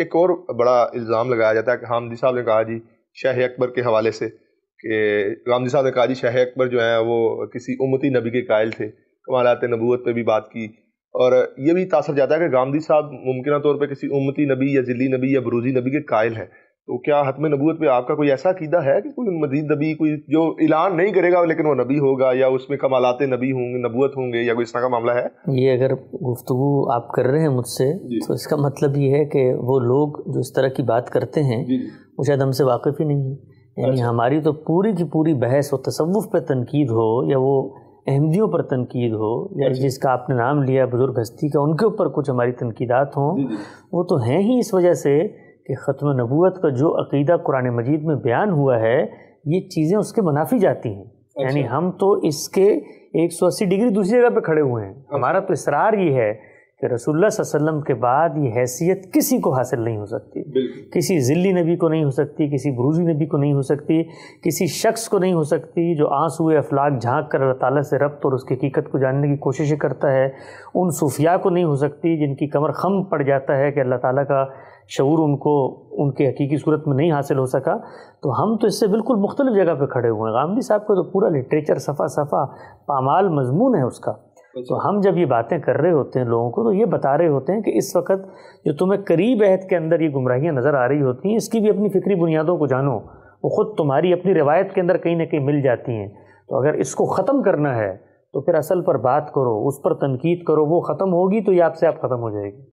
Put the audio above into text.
ایک اور بڑا الزام لگایا جاتا ہے کہ حامدی صاحب نے کہا جی شاہ اکبر کے حوالے سے کہ حامدی صاحب نے کہا جی شاہ اکبر جو ہیں وہ کسی امتی نبی کے قائل تھے کمالات نبوت پہ بھی بات کی اور یہ بھی تاثر جاتا ہے کہ گاندھی صاحب ممکنہ طور پہ کسی امتی نبی یا ذلی نبی یا بروزی نبی کے قائل ہیں تو کیا حتم نبوت پہ آپ کا کوئی ایسا عقیدہ ہے کہ کوئی مزید نبی کوئی جو اعلان نہیں کرے گا لیکن وہ نبی ہوگا یا اس میں کمالات نبی ہوں گے نبوت ہوں گے یا کوئی اس طرح کا معاملہ ہے یہ اگر گفتگو آپ کر رہے ہیں مجھ سے جی۔ تو اس کا مطلب یہ ہے کہ وہ لوگ جو اس طرح کی بات کرتے ہیں جی۔ وہ شاید ہم سے واقف ہی نہیں ہیں یعنی اچھا۔ ہماری تو پوری کی پوری بحث و تصوف پہ تنقید ہو یا وہ احمدیوں پر تنقید ہو یا اچھا۔ جس کا آپ نے نام لیا بزرگ ہستی کا ان کے اوپر کچھ ہماری تنقیدات ہوں جی، وہ تو ہیں ہی اس وجہ سے کہ ختم نبوت کا جو عقیدہ قرآن مجید میں بیان ہوا ہے یہ چیزیں اس کے منافی جاتی ہیں یعنی اچھا۔ ہم تو اس کے ایک سو اسی ڈگری دوسری جگہ پہ کھڑے ہوئے ہیں اچھا۔ ہمارا تو اصرار یہ ہے کہ رسول اللہ صلی اللہ علیہ وسلم کے بعد یہ حیثیت کسی کو حاصل نہیں ہو سکتی کسی ذلی نبی کو نہیں ہو سکتی کسی بروزی نبی کو نہیں ہو سکتی کسی شخص کو نہیں ہو سکتی جو آنس ہوئے افلاق جھانک کر اللہ تعالیٰ سے ربط اور اس کی حقیقت کو جاننے کی کوششیں کرتا ہے ان صوفیاء کو نہیں ہو سکتی جن کی کمر خم پڑ جاتا ہے کہ اللہ تعالیٰ کا شعور ان کو ان کے حقیقی صورت میں نہیں حاصل ہو سکا تو ہم تو اس سے بالکل مختلف جگہ پہ کھڑے ہوئے ہیں غامدی صاحب کا تو پورا لٹریچر صفحہ صفحہ پامال مضمون ہے اس کا تو ہم جب یہ باتیں کر رہے ہوتے ہیں لوگوں کو تو یہ بتا رہے ہوتے ہیں کہ اس وقت جو تمہیں قریب عہد کے اندر یہ گمراہیاں نظر آ رہی ہوتی ہیں اس کی بھی اپنی فکری بنیادوں کو جانو وہ خود تمہاری اپنی روایت کے اندر کہیں نہ کہیں مل جاتی ہیں تو اگر اس کو ختم کرنا ہے تو پھر اصل پر بات کرو اس پر تنقید کرو وہ ختم ہوگی تو یہ آپ سے آپ ختم ہو جائے گی